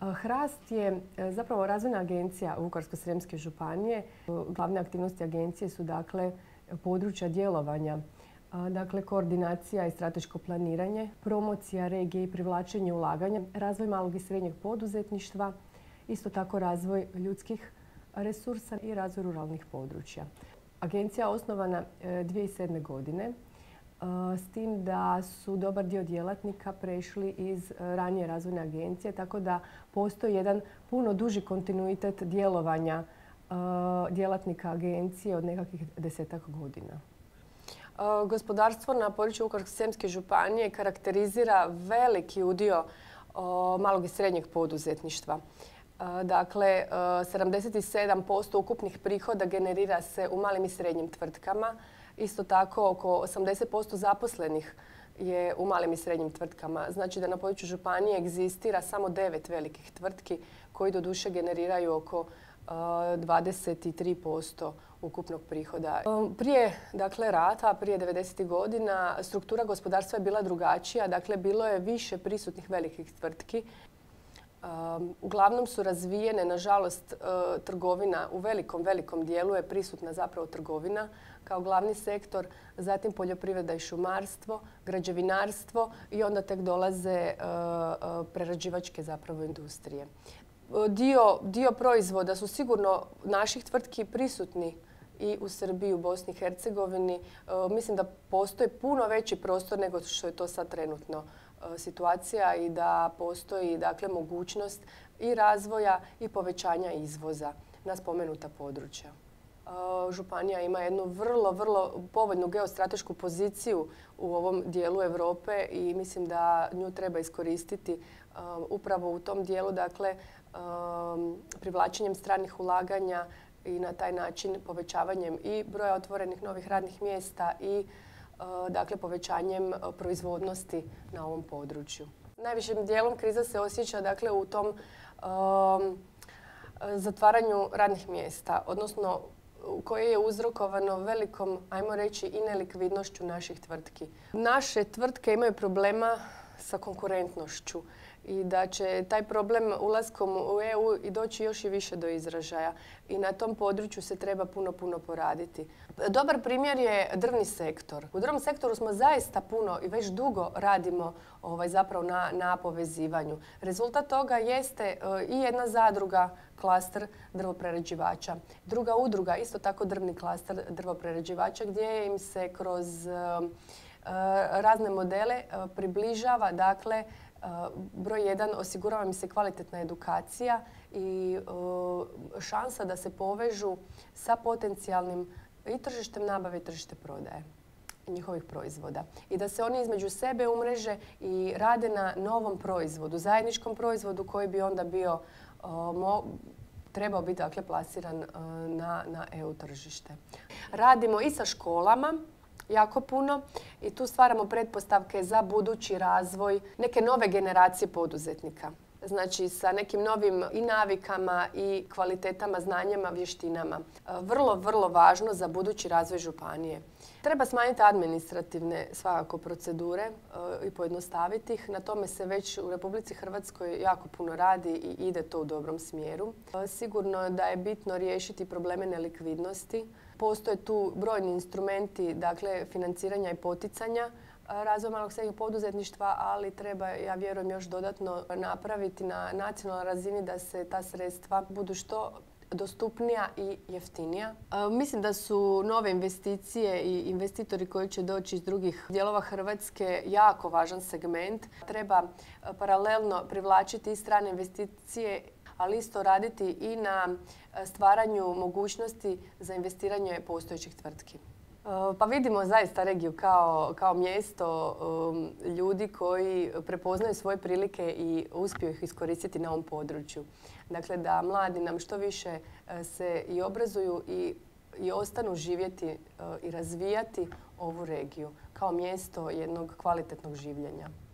Hrast je e, zapravo razvojna agencija Vukovarsko-Sremske županije. E, glavne aktivnosti agencije su dakle područja djelovanja, dakle koordinacija i strateško planiranje, promocija regije i privlačenje ulaganja, razvoj malog i srednjeg poduzetništva, isto tako razvoj ljudskih resursa i razvoj ruralnih područja. Agencija je osnovana 2007. E, godine s tim da su dobar dio djelatnika prešli iz e, ranije razvojne agencije, tako da postoji jedan puno duži kontinuitet djelovanja e, djelatnika agencije od nekakvih desetak godina. E, gospodarstvo na području vukovarsko županije karakterizira veliki udio malog i srednjeg poduzetništva. Dakle, 77% ukupnih prihoda generira se u malim i srednjim tvrtkama, Isto tako oko 80% zaposlenih je u malim i srednjim tvrtkama. Znači da na području Županije egzistira samo devet velikih tvrtki koji do generiraju oko 23% e, ukupnog prihoda. E, prije dakle, rata, prije 90. godina, struktura gospodarstva je bila drugačija. Dakle, bilo je više prisutnih velikih tvrtki. Ehm, uglavnom su razvijene, nažalost, e, trgovina u velikom, velikom dijelu je prisutna zapravo trgovina kao glavni sektor, zatim poljoprivreda i šumarstvo, građevinarstvo i onda tek dolaze e, e, prerađivačke zapravo industrije. Dio, proizvoda su sigurno naših tvrtki prisutni i u Srbiji, u Bosni i Hercegovini. mislim da postoji puno veći prostor nego što je to sad trenutno E, situacija i da postoji dakle, mogućnost i razvoja i povećanja izvoza na spomenuta područja. E, županija ima jednu vrlo, vrlo povoljnu geostratešku poziciju u ovom dijelu Europe i mislim da nju treba iskoristiti e, upravo u tom dijelu, dakle, privlačenjem stranih ulaganja i na taj način povećavanjem i broja otvorenih novih radnih mjesta i E, dakle povećanjem e, proizvodnosti na ovom području. Najvišim dijelom kriza se osjeća dakle u tom zatvaranju radnih mjesta, odnosno koje je uzrokovano velikom, ajmo reći, i nelikvidnošću naših tvrtki. Naše tvrtke imaju problema sa konkurentnošću i da će taj problem ulaskom u EU i doći još i više do izražaja. I na tom području se treba puno, puno poraditi. Dobar primjer je drvni sektor. U drvnom sektoru smo zaista puno i već dugo radimo ovaj, zapravo na, na povezivanju. Rezultat toga jeste e, i jedna zadruga klaster drvoprerađivača. Druga udruga, isto tako drvni klaster drvoprerađivača gdje im se kroz Eh, razne modele eh, približava, dakle, eh, broj jedan, osigurava mi se kvalitetna edukacija i šansa da se povežu sa potencijalnim i tržištem nabave i tržište prodaje njihovih proizvoda. I da se oni između sebe umreže i rade na novom proizvodu, zajedničkom proizvodu koji bi onda bio trebao biti dakle, plasiran na, na EU tržište. Radimo i sa školama, jako puno i tu stvaramo pretpostavke za budući razvoj neke nove generacije poduzetnika znači sa nekim novim i navikama i kvalitetama, znanjama, vještinama. E, vrlo, vrlo važno za budući razvoj županije. Treba smanjiti administrativne svakako procedure e, i pojednostaviti ih. Na tome se već u Republici Hrvatskoj jako puno radi i ide to u dobrom smjeru. E, sigurno da je bitno riješiti probleme nelikvidnosti. Postoje tu brojni instrumenti dakle, financiranja i poticanja razvoj malog srednjeg poduzetništva, ali treba, ja vjerujem, još dodatno napraviti na nacionalnoj razini da se ta sredstva budu što dostupnija i jeftinija. E, mislim da su nove investicije i investitori koji će doći iz drugih dijelova Hrvatske jako važan segment. Treba e, paralelno privlačiti i strane investicije, ali isto raditi i na e, stvaranju mogućnosti za investiranje postojećih tvrtki. Uh, pa vidimo zaista regiju kao, mjesto um, ljudi koji prepoznaju svoje prilike i uspiju ih iskoristiti na ovom području. Dakle, da mladi nam što više uh, se i obrazuju i, ostanu živjeti uh, i razvijati ovu regiju kao mjesto jednog kvalitetnog življenja.